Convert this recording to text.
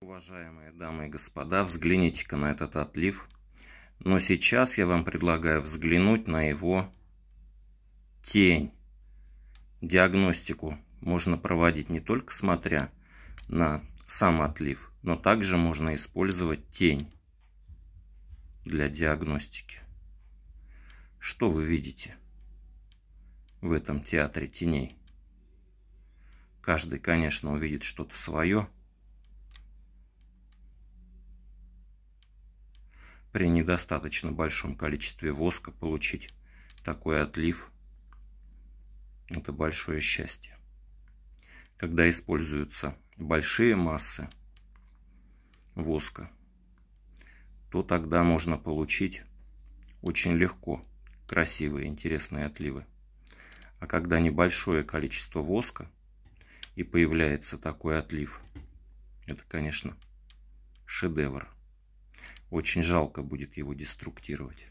Уважаемые дамы и господа, взгляните-ка на этот отлив. Но сейчас я вам предлагаю взглянуть на его тень. Диагностику можно проводить не только смотря на сам отлив, но также можно использовать тень для диагностики. Что вы видите в этом театре теней? Каждый, конечно, увидит что-то свое – при недостаточно большом количестве воска получить такой отлив – это большое счастье. Когда используются большие массы воска, то тогда можно получить очень легко красивые, интересные отливы. А когда небольшое количество воска и появляется такой отлив, это, конечно, шедевр. Очень жалко будет его деструктировать.